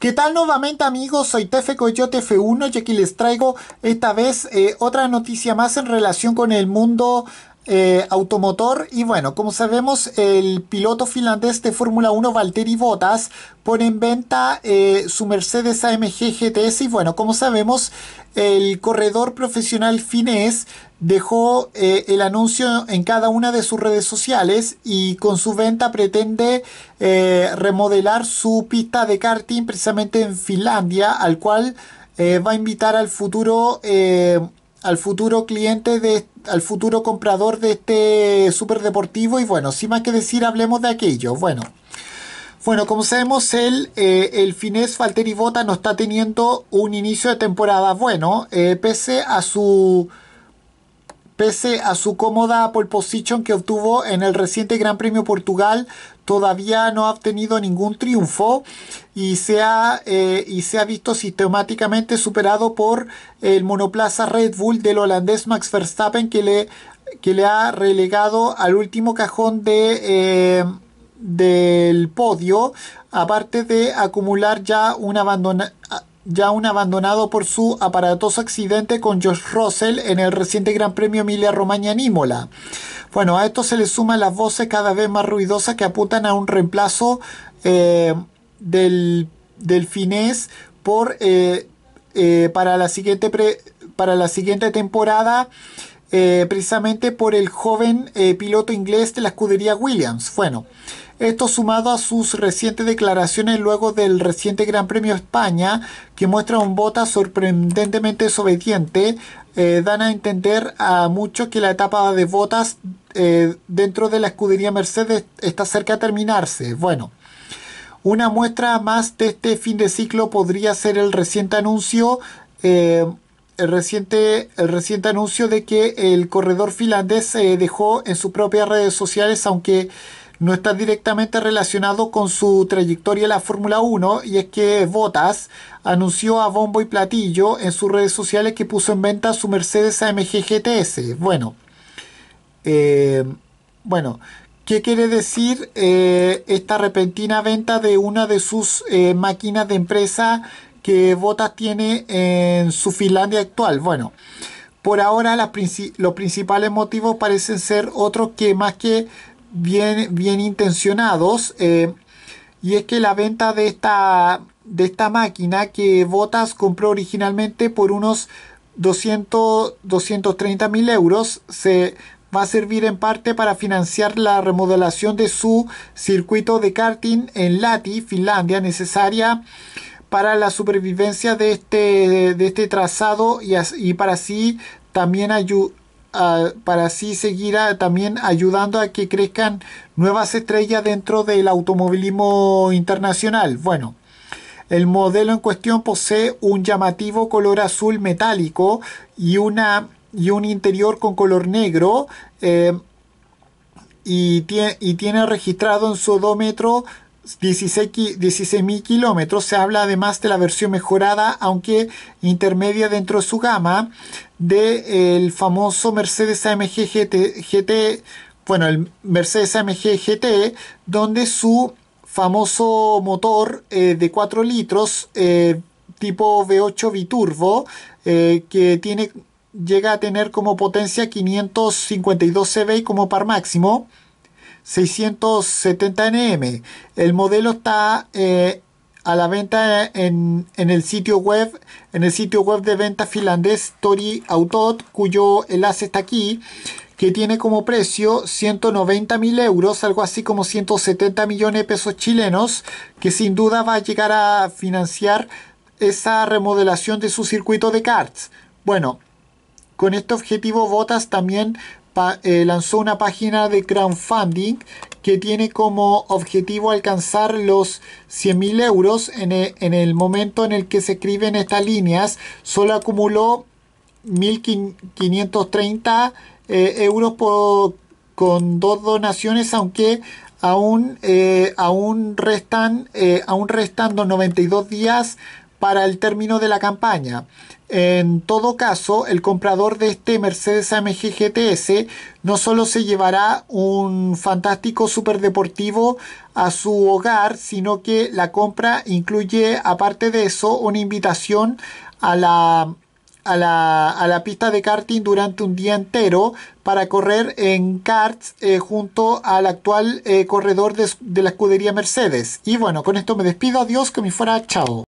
¿Qué tal nuevamente amigos? Soy Tefe Coyote F1 y aquí les traigo esta vez eh, otra noticia más en relación con el mundo eh, automotor. Y bueno, como sabemos, el piloto finlandés de Fórmula 1, Valtteri Bottas, pone en venta eh, su Mercedes AMG GTS. Y bueno, como sabemos, el corredor profesional finés dejó eh, el anuncio en cada una de sus redes sociales y con su venta pretende remodelar su pista de karting precisamente en Finlandia, al cual va a invitar al futuro al futuro cliente de al futuro comprador de este superdeportivo y bueno, sin más que decir, hablemos de aquello. Bueno, bueno, como sabemos, el, Finés eh, el finés Bota no está teniendo un inicio de temporada bueno, eh, pese a su pese a su cómoda pole position que obtuvo en el reciente Gran Premio Portugal, todavía no ha obtenido ningún triunfo y se ha, eh, y se ha visto sistemáticamente superado por el monoplaza Red Bull del holandés Max Verstappen que le, que le ha relegado al último cajón de... Eh, del podio, aparte de acumular ya un, abandono... Ya un abandonado por su aparatoso accidente con George Russell en el reciente Gran Premio Emilia Romagna en Bueno, a esto se le suman las voces cada vez más ruidosas que apuntan a un reemplazo eh, del, finés por, eh, eh, para, la siguiente para la siguiente temporada eh, precisamente por el joven eh, piloto inglés de la escudería Williams. Bueno, esto sumado a sus recientes declaraciones luego del reciente Gran Premio España, que muestra un Bota sorprendentemente desobediente, eh, dan a entender a muchos que la etapa de Botas dentro de la escudería Mercedes está cerca de terminarse. Bueno. Una muestra más de este fin de ciclo podría ser el reciente anuncio el reciente, el reciente anuncio de que el corredor finlandés eh, dejó en sus propias redes sociales, aunque no está directamente relacionado con su trayectoria en la Fórmula 1, y es que Botas anunció a bombo y platillo en sus redes sociales que puso en venta su Mercedes AMG GTS. Bueno, eh, bueno, ¿Qué quiere decir eh, esta repentina venta de una de sus máquinas de empresa que Botas tiene en su Finlandia actual. Bueno, por ahora los principales motivos parecen ser otros que más que bien, bien intencionados. Eh, y es que la venta de esta, de esta máquina que Botas compró originalmente por unos 200, 230 mil euros se va a servir en parte para financiar la remodelación de su circuito de karting en Lati, Finlandia, necesaria para la supervivencia de este, de este trazado y, para así también para seguir también ayudando a que crezcan nuevas estrellas dentro del automovilismo internacional. Bueno, el modelo en cuestión posee un llamativo color azul metálico y, una, y un interior con color negro eh, y, y tiene registrado en su odómetro 16.000 kilómetros. Se habla además de la versión mejorada, aunque intermedia dentro de su gama, del famoso Mercedes AMG GT, bueno, el Mercedes AMG GT, donde su famoso motor eh, de 4 litros eh, tipo V8 biturbo, eh, que tiene, llega a tener como potencia 552 CV como par máximo. 670nm. El modelo está eh, a la venta en, el sitio web, en el sitio web de venta finlandés Tori Autot, cuyo enlace está aquí, que tiene como precio 190 mil euros, algo así como 170 millones de pesos chilenos, que sin duda va a llegar a financiar esa remodelación de su circuito de karts. Bueno, con este objetivo, Botas también eh, lanzó una página de crowdfunding que tiene como objetivo alcanzar los 100.000 euros e, en el, momento en el que se escriben estas líneas. Solo acumuló 1.530 eh, euros con dos donaciones, aunque aún, eh, aún, restan, aún restando 92 días para el término de la campaña. En todo caso, el comprador de este Mercedes AMG GTS no solo se llevará un fantástico superdeportivo a su hogar, sino que la compra incluye, aparte de eso, una invitación a la a la, a la, pista de karting durante un día entero para correr en karts eh, junto al actual eh, corredor de, de la escudería Mercedes. Y bueno, con esto me despido. Adiós, que me fuera. Chao.